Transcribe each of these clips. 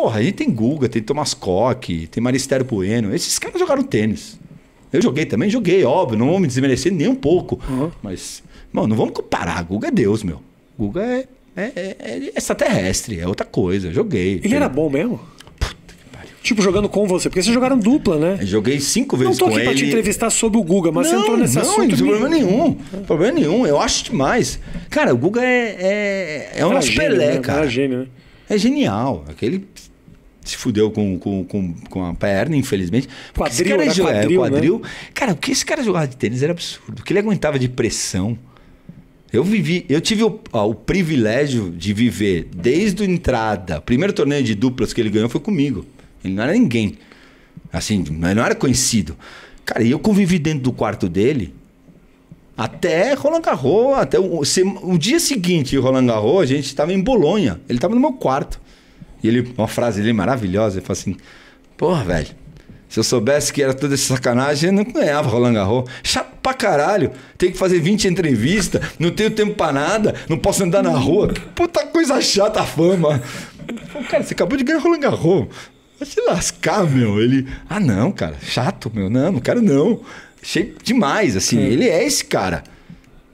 Porra, gente tem Guga, tem Thomas Koch, tem Maristério Bueno. Esses caras jogaram tênis. Eu joguei também, joguei, óbvio. Não vou me desmerecer nem um pouco. Uhum. Mas, mano, não vamos comparar. Guga é Deus, meu. Guga é, é, é, é extraterrestre, é outra coisa. Joguei. Ele tem... era bom mesmo? Tipo, jogando com você, porque vocês jogaram dupla, né? Eu joguei cinco vezes com ele. Não tô aqui pra ele. te entrevistar sobre o Guga, mas não, você entrou nesse não, assunto. Não, não problema nenhum. Problema nenhum, eu acho demais. Cara, o Guga é, é, é um nosso Pelé, né? cara. Era gênio, né? É genial. Aquele se fudeu com, com, com, com a perna, infelizmente. Quadril, cara, quadril, né? é, quadril. Né? Cara, o que esse cara jogava de tênis era absurdo. O que ele aguentava de pressão. Eu vivi, eu tive o, ó, o privilégio de viver desde a entrada. O primeiro torneio de duplas que ele ganhou foi comigo. Ele não era ninguém. Assim, não era conhecido. Cara, e eu convivi dentro do quarto dele até Roland Garros, até o, o dia seguinte Roland Garros, a gente estava em Bolonha. Ele estava no meu quarto. E ele, uma frase dele maravilhosa, ele fala assim: Porra, velho, se eu soubesse que era toda essa sacanagem, eu não ganhava Roland Garros. Chato pra caralho. Tem que fazer 20 entrevistas, não tenho tempo pra nada, não posso andar na rua. Que puta coisa chata a fama. cara, você acabou de ganhar Roland Garros. Vai se lascar, meu. Ele, ah, não, cara, chato, meu. Não, não quero não. Achei demais, assim. Sim. Ele é esse cara.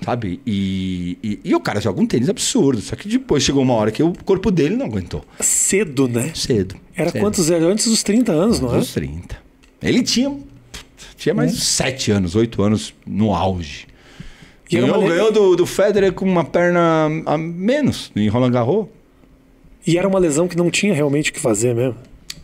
Sabe? E, e, e, o cara joga um tênis absurdo. Só que depois chegou uma hora que o corpo dele não aguentou. Cedo, né? Cedo. Era cedo. quantos? anos? antes dos 30 anos, antes não é? dos 30. Ele tinha, tinha mais hum. É. 7 anos, 8 anos no auge. E ganhou, maneira... ganhou do, do Federer com uma perna a menos em Roland Garros. E era uma lesão que não tinha realmente o que fazer mesmo.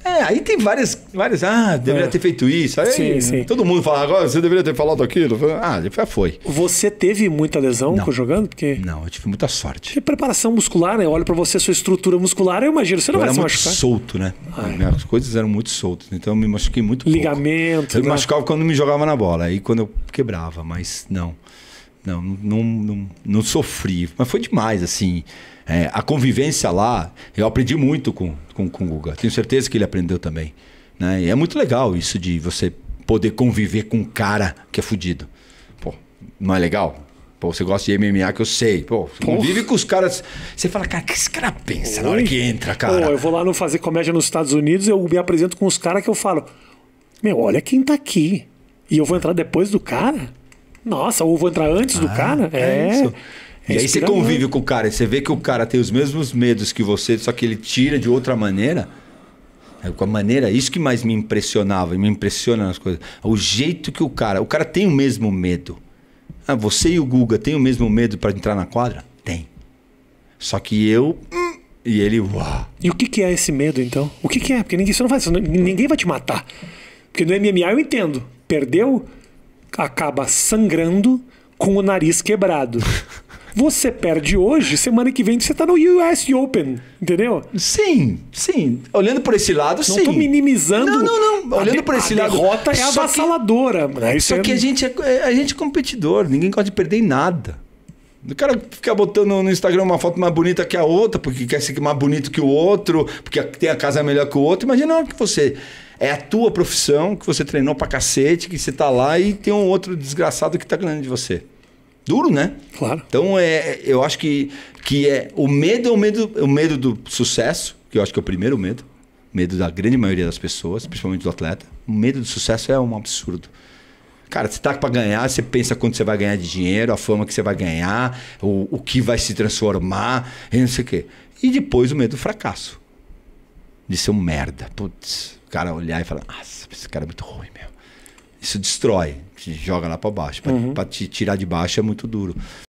É, aí tem várias. várias ah, deveria é. ter feito isso. Aí, sim, sim. Todo mundo fala agora, você deveria ter falado aquilo. Ah, já foi. Você teve muita lesão não. jogando? Porque... Não, eu tive muita sorte. preparação muscular, né? Eu olho pra você, sua estrutura muscular, eu imagino, você não eu vai era se muito solto, né? Ai. Ah, é. As coisas eram muito soltas, então eu me machuquei muito Ligamento. Pouco. Eu né? me machucava quando me jogava na bola, aí quando eu quebrava, mas não não, não, não, não sofri. Mas foi demais, assim. É, a convivência lá, eu aprendi muito com, com, com o Guga. Tenho certeza que ele aprendeu também. Né? E é muito legal isso de você poder conviver com um cara que é fudido. Pô, não é legal? Pô, você gosta de MMA que eu sei. Pô, você convive com os caras. Você fala, cara, o que esse cara pensa Oi. na hora que entra, cara? Pô, eu vou lá no fazer comédia nos Estados Unidos, eu me apresento com os caras que eu falo, meu, olha quem tá aqui. E eu vou entrar depois do cara? Nossa, ou vou entrar antes ah, do cara? É. é isso. É e aí você convive com o cara, e você vê que o cara tem os mesmos medos que você, só que ele tira de outra maneira. É, com a maneira, é isso que mais me impressionava, me impressiona nas coisas. O jeito que o cara. O cara tem o mesmo medo. Ah, você e o Guga têm o mesmo medo para entrar na quadra? Tem. Só que eu. Hum, e ele. Uau. E o que, que é esse medo, então? O que, que é? Porque ninguém, isso não faz, ninguém vai te matar. Porque no MMA eu entendo. Perdeu, acaba sangrando com o nariz quebrado. Você perde hoje, semana que vem você tá no US Open, entendeu? Sim, sim. Olhando por esse lado, não sim. Não tô minimizando. Não, não, não. Olhando por esse a lado. A derrota é avassaladora. Que, né? só é... que a gente é, é, a gente é competidor, ninguém pode perder em nada. O cara fica botando no Instagram uma foto mais bonita que a outra, porque quer ser mais bonito que o outro, porque tem a casa melhor que o outro. Imagina o que você. É a tua profissão, que você treinou pra cacete, que você tá lá e tem um outro desgraçado que tá ganhando de você. Duro, né? Claro. Então é, eu acho que, que é o medo é o medo, é o medo do sucesso, que eu acho que é o primeiro medo. Medo da grande maioria das pessoas, principalmente do atleta. O medo do sucesso é um absurdo. Cara, você tá para ganhar, você pensa quanto você vai ganhar de dinheiro, a fama que você vai ganhar, o, o que vai se transformar, e não sei o quê. E depois o medo do fracasso. De ser um merda. Putz, o cara olhar e falar, nossa, esse cara é muito ruim, meu. Isso destrói, te joga lá para baixo. Uhum. Para te tirar de baixo é muito duro.